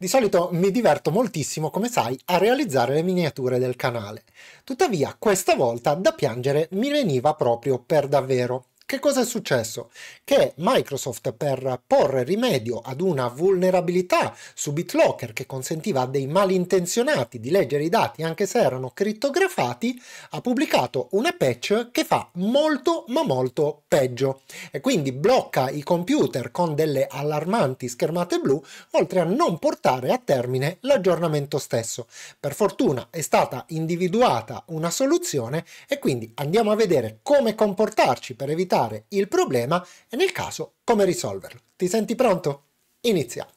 Di solito mi diverto moltissimo, come sai, a realizzare le miniature del canale. Tuttavia, questa volta da piangere mi veniva proprio per davvero. Che cosa è successo? Che Microsoft per porre rimedio ad una vulnerabilità su BitLocker che consentiva a dei malintenzionati di leggere i dati anche se erano crittografati, ha pubblicato una patch che fa molto ma molto peggio e quindi blocca i computer con delle allarmanti schermate blu oltre a non portare a termine l'aggiornamento stesso. Per fortuna è stata individuata una soluzione e quindi andiamo a vedere come comportarci per evitare affrontare il problema e nel caso come risolverlo. Ti senti pronto? Iniziamo.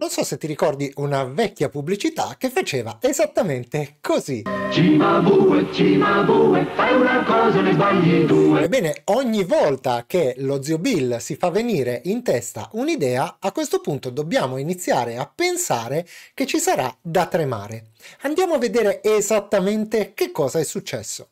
Non so se ti ricordi una vecchia pubblicità che faceva esattamente così. Cimabue, cimabue, fai una cosa ne sbagli due. Ebbene, ogni volta che lo zio Bill si fa venire in testa un'idea, a questo punto dobbiamo iniziare a pensare che ci sarà da tremare. Andiamo a vedere esattamente che cosa è successo.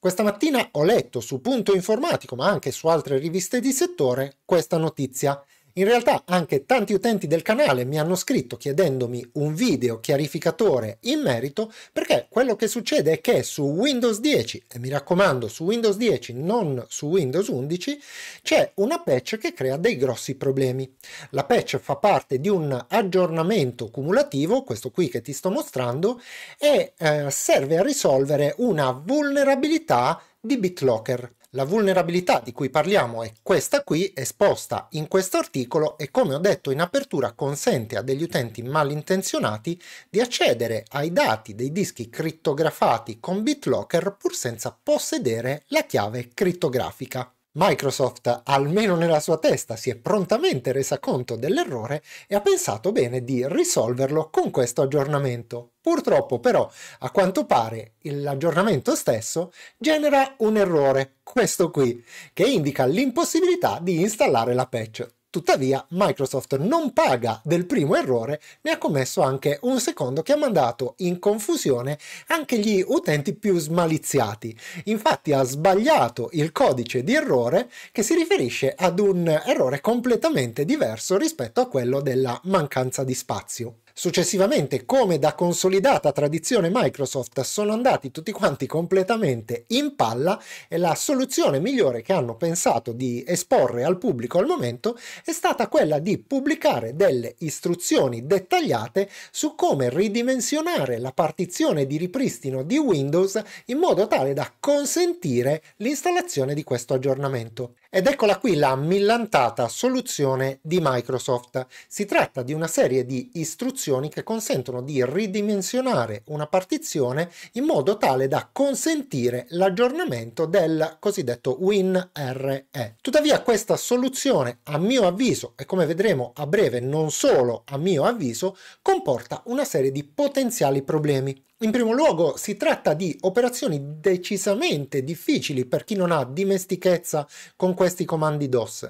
Questa mattina ho letto su Punto Informatico, ma anche su altre riviste di settore, questa notizia. In realtà anche tanti utenti del canale mi hanno scritto chiedendomi un video chiarificatore in merito perché quello che succede è che su Windows 10, e mi raccomando su Windows 10 non su Windows 11, c'è una patch che crea dei grossi problemi. La patch fa parte di un aggiornamento cumulativo, questo qui che ti sto mostrando, e eh, serve a risolvere una vulnerabilità di BitLocker. La vulnerabilità di cui parliamo è questa qui, esposta in questo articolo e come ho detto in apertura consente a degli utenti malintenzionati di accedere ai dati dei dischi crittografati con BitLocker pur senza possedere la chiave crittografica. Microsoft, almeno nella sua testa, si è prontamente resa conto dell'errore e ha pensato bene di risolverlo con questo aggiornamento. Purtroppo però, a quanto pare, l'aggiornamento stesso genera un errore, questo qui, che indica l'impossibilità di installare la patch. Tuttavia Microsoft non paga del primo errore, ne ha commesso anche un secondo che ha mandato in confusione anche gli utenti più smaliziati. Infatti ha sbagliato il codice di errore che si riferisce ad un errore completamente diverso rispetto a quello della mancanza di spazio. Successivamente, come da consolidata tradizione Microsoft, sono andati tutti quanti completamente in palla e la soluzione migliore che hanno pensato di esporre al pubblico al momento è stata quella di pubblicare delle istruzioni dettagliate su come ridimensionare la partizione di ripristino di Windows in modo tale da consentire l'installazione di questo aggiornamento. Ed eccola qui la millantata soluzione di Microsoft. Si tratta di una serie di istruzioni che consentono di ridimensionare una partizione in modo tale da consentire l'aggiornamento del cosiddetto WinRE. Tuttavia questa soluzione, a mio avviso, e come vedremo a breve non solo a mio avviso, comporta una serie di potenziali problemi. In primo luogo si tratta di operazioni decisamente difficili per chi non ha dimestichezza con questi comandi DOS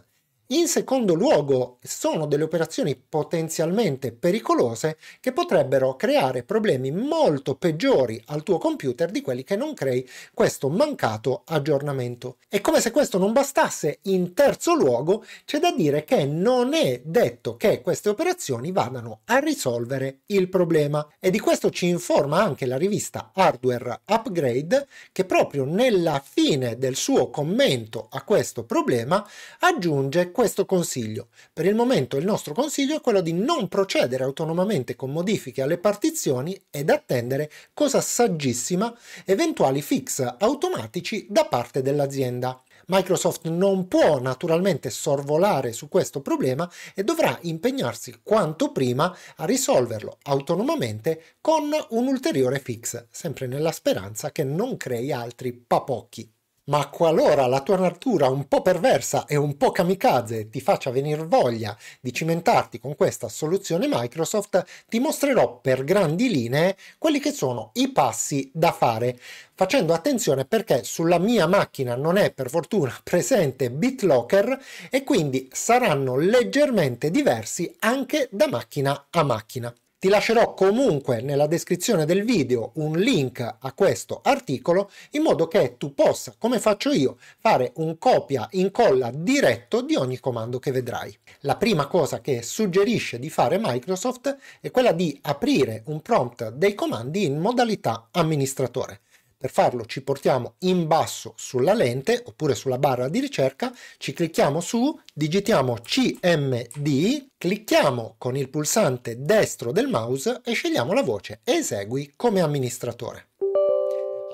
in secondo luogo, sono delle operazioni potenzialmente pericolose che potrebbero creare problemi molto peggiori al tuo computer di quelli che non crei questo mancato aggiornamento. E come se questo non bastasse, in terzo luogo c'è da dire che non è detto che queste operazioni vadano a risolvere il problema e di questo ci informa anche la rivista Hardware Upgrade che proprio nella fine del suo commento a questo problema aggiunge questo consiglio. Per il momento il nostro consiglio è quello di non procedere autonomamente con modifiche alle partizioni ed attendere, cosa saggissima, eventuali fix automatici da parte dell'azienda. Microsoft non può naturalmente sorvolare su questo problema e dovrà impegnarsi quanto prima a risolverlo autonomamente con un ulteriore fix, sempre nella speranza che non crei altri papocchi ma qualora la tua natura un po' perversa e un po' kamikaze ti faccia venir voglia di cimentarti con questa soluzione Microsoft, ti mostrerò per grandi linee quelli che sono i passi da fare, facendo attenzione perché sulla mia macchina non è per fortuna presente BitLocker e quindi saranno leggermente diversi anche da macchina a macchina. Ti lascerò comunque nella descrizione del video un link a questo articolo in modo che tu possa, come faccio io, fare un copia incolla diretto di ogni comando che vedrai. La prima cosa che suggerisce di fare Microsoft è quella di aprire un prompt dei comandi in modalità amministratore. Per farlo ci portiamo in basso sulla lente oppure sulla barra di ricerca, ci clicchiamo su, digitiamo CMD, clicchiamo con il pulsante destro del mouse e scegliamo la voce Esegui come amministratore.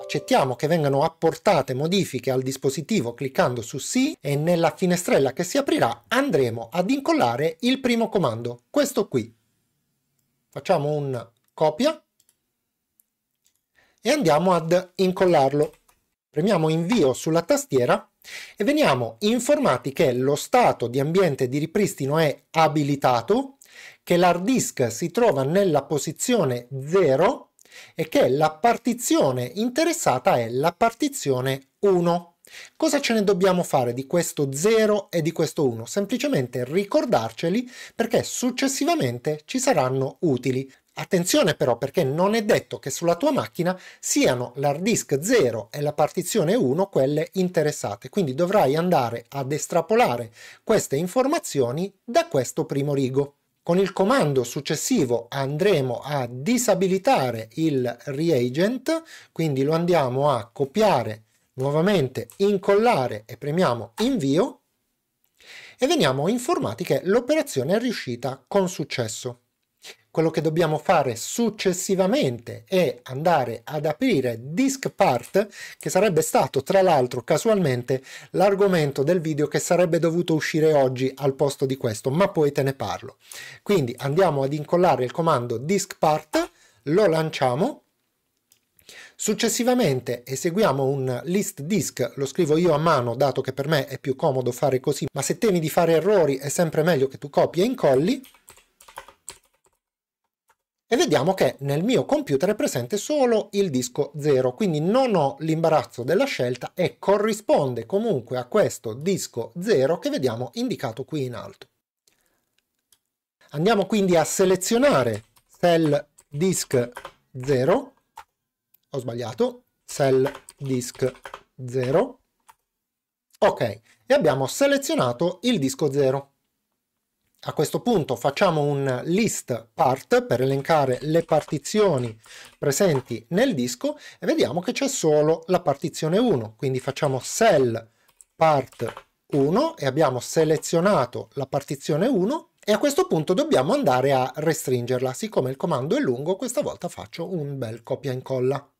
Accettiamo che vengano apportate modifiche al dispositivo cliccando su Sì e nella finestrella che si aprirà andremo ad incollare il primo comando, questo qui. Facciamo un copia e andiamo ad incollarlo. Premiamo invio sulla tastiera e veniamo informati che lo stato di ambiente di ripristino è abilitato, che l'hard disk si trova nella posizione 0 e che la partizione interessata è la partizione 1. Cosa ce ne dobbiamo fare di questo 0 e di questo 1? Semplicemente ricordarceli perché successivamente ci saranno utili. Attenzione però perché non è detto che sulla tua macchina siano l'hard disk 0 e la partizione 1 quelle interessate, quindi dovrai andare ad estrapolare queste informazioni da questo primo rigo. Con il comando successivo andremo a disabilitare il reagent, quindi lo andiamo a copiare nuovamente, incollare e premiamo invio e veniamo informati che l'operazione è riuscita con successo. Quello che dobbiamo fare successivamente è andare ad aprire Disk Part, che sarebbe stato tra l'altro casualmente l'argomento del video che sarebbe dovuto uscire oggi al posto di questo, ma poi te ne parlo. Quindi andiamo ad incollare il comando Disk Part, lo lanciamo Successivamente eseguiamo un list disk, lo scrivo io a mano dato che per me è più comodo fare così, ma se temi di fare errori è sempre meglio che tu copia e incolli e vediamo che nel mio computer è presente solo il disco 0, quindi non ho l'imbarazzo della scelta e corrisponde comunque a questo disco 0 che vediamo indicato qui in alto. Andiamo quindi a selezionare cell disk 0, ho sbagliato, cell disk 0, ok, e abbiamo selezionato il disco 0. A questo punto facciamo un list part per elencare le partizioni presenti nel disco e vediamo che c'è solo la partizione 1, quindi facciamo cell part 1 e abbiamo selezionato la partizione 1 e a questo punto dobbiamo andare a restringerla. Siccome il comando è lungo, questa volta faccio un bel copia e incolla.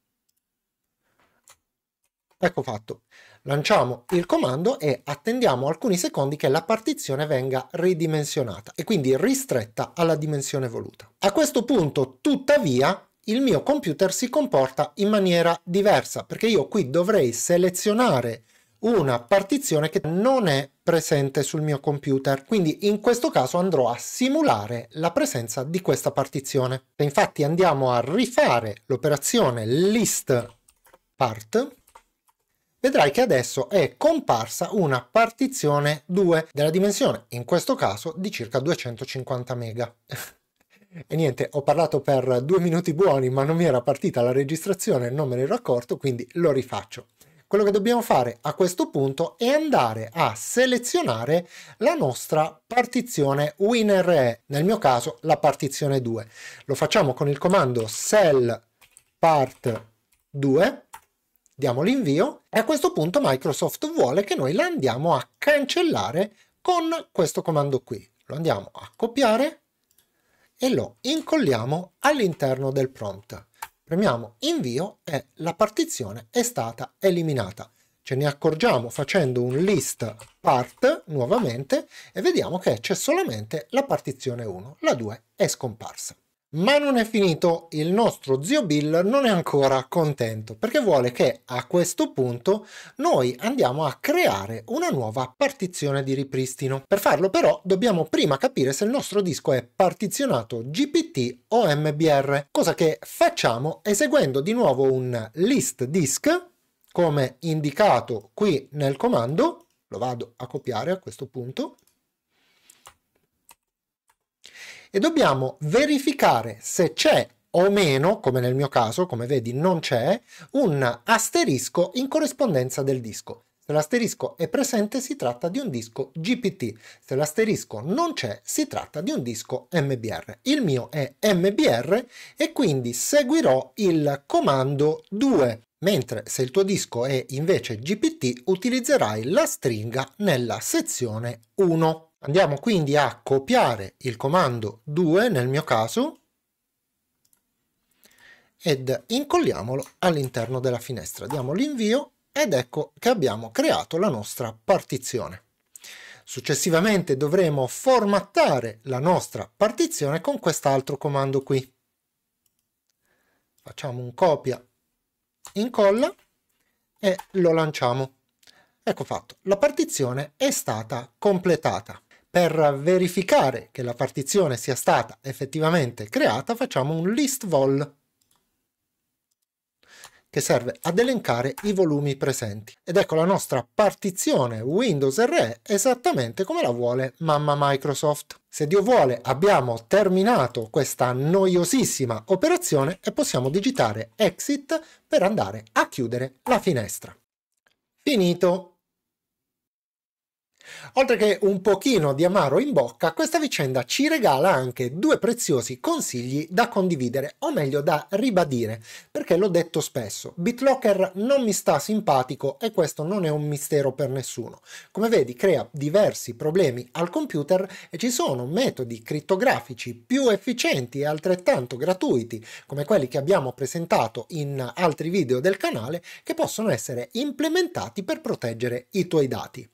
Ecco fatto. Lanciamo il comando e attendiamo alcuni secondi che la partizione venga ridimensionata e quindi ristretta alla dimensione voluta. A questo punto, tuttavia, il mio computer si comporta in maniera diversa perché io qui dovrei selezionare una partizione che non è presente sul mio computer, quindi in questo caso andrò a simulare la presenza di questa partizione. E infatti andiamo a rifare l'operazione list part vedrai che adesso è comparsa una partizione 2 della dimensione, in questo caso, di circa 250 mega. E niente, ho parlato per due minuti buoni, ma non mi era partita la registrazione, non me ne ero accorto, quindi lo rifaccio. Quello che dobbiamo fare a questo punto è andare a selezionare la nostra partizione WinRE, nel mio caso la partizione 2. Lo facciamo con il comando sell part 2 diamo l'invio e a questo punto Microsoft vuole che noi la andiamo a cancellare con questo comando qui. Lo andiamo a copiare e lo incolliamo all'interno del prompt. Premiamo invio e la partizione è stata eliminata. Ce ne accorgiamo facendo un list part nuovamente e vediamo che c'è solamente la partizione 1, la 2 è scomparsa. Ma non è finito, il nostro zio Bill non è ancora contento perché vuole che a questo punto noi andiamo a creare una nuova partizione di ripristino. Per farlo però dobbiamo prima capire se il nostro disco è partizionato GPT o MBR, cosa che facciamo eseguendo di nuovo un list disk come indicato qui nel comando, lo vado a copiare a questo punto, e dobbiamo verificare se c'è o meno, come nel mio caso, come vedi non c'è, un asterisco in corrispondenza del disco. Se l'asterisco è presente si tratta di un disco GPT, se l'asterisco non c'è si tratta di un disco MBR. Il mio è MBR e quindi seguirò il comando 2, mentre se il tuo disco è invece GPT utilizzerai la stringa nella sezione 1. Andiamo quindi a copiare il comando 2 nel mio caso ed incolliamolo all'interno della finestra. Diamo l'invio ed ecco che abbiamo creato la nostra partizione. Successivamente dovremo formattare la nostra partizione con quest'altro comando qui. Facciamo un copia, incolla e lo lanciamo. Ecco fatto, la partizione è stata completata. Per verificare che la partizione sia stata effettivamente creata facciamo un list vol che serve ad elencare i volumi presenti. Ed ecco la nostra partizione Windows RE esattamente come la vuole mamma Microsoft. Se Dio vuole abbiamo terminato questa noiosissima operazione e possiamo digitare exit per andare a chiudere la finestra. Finito! Oltre che un pochino di amaro in bocca, questa vicenda ci regala anche due preziosi consigli da condividere, o meglio da ribadire, perché l'ho detto spesso, BitLocker non mi sta simpatico e questo non è un mistero per nessuno. Come vedi crea diversi problemi al computer e ci sono metodi crittografici più efficienti e altrettanto gratuiti, come quelli che abbiamo presentato in altri video del canale, che possono essere implementati per proteggere i tuoi dati.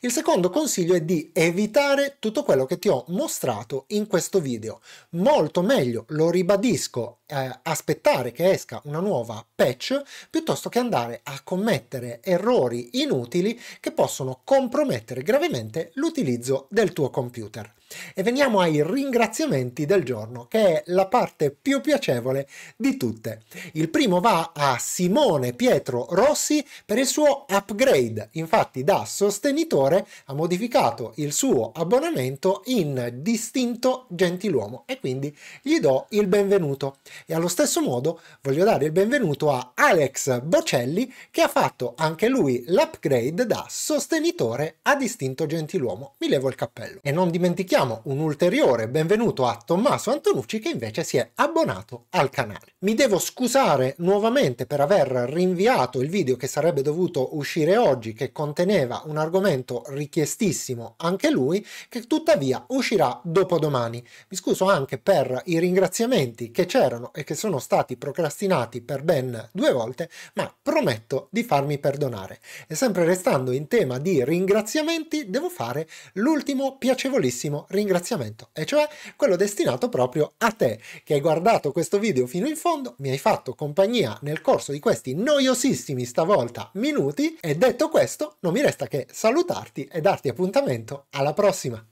Il secondo consiglio è di evitare tutto quello che ti ho mostrato in questo video. Molto meglio, lo ribadisco, eh, aspettare che esca una nuova patch piuttosto che andare a commettere errori inutili che possono compromettere gravemente l'utilizzo del tuo computer. E veniamo ai ringraziamenti del giorno, che è la parte più piacevole di tutte. Il primo va a Simone Pietro Rossi per il suo upgrade. Infatti, da sostenitore ha modificato il suo abbonamento in distinto gentiluomo e quindi gli do il benvenuto. E allo stesso modo voglio dare il benvenuto a Alex Bocelli che ha fatto anche lui l'upgrade da sostenitore a distinto gentiluomo. Mi levo il cappello. E non dimentichiamo diamo un ulteriore benvenuto a Tommaso Antonucci che invece si è abbonato al canale. Mi devo scusare nuovamente per aver rinviato il video che sarebbe dovuto uscire oggi che conteneva un argomento richiestissimo anche lui che tuttavia uscirà dopodomani. Mi scuso anche per i ringraziamenti che c'erano e che sono stati procrastinati per ben due volte ma prometto di farmi perdonare. E sempre restando in tema di ringraziamenti devo fare l'ultimo piacevolissimo ringraziamento, e cioè quello destinato proprio a te che hai guardato questo video fino in fondo, mi hai fatto compagnia nel corso di questi noiosissimi stavolta minuti e detto questo non mi resta che salutarti e darti appuntamento alla prossima.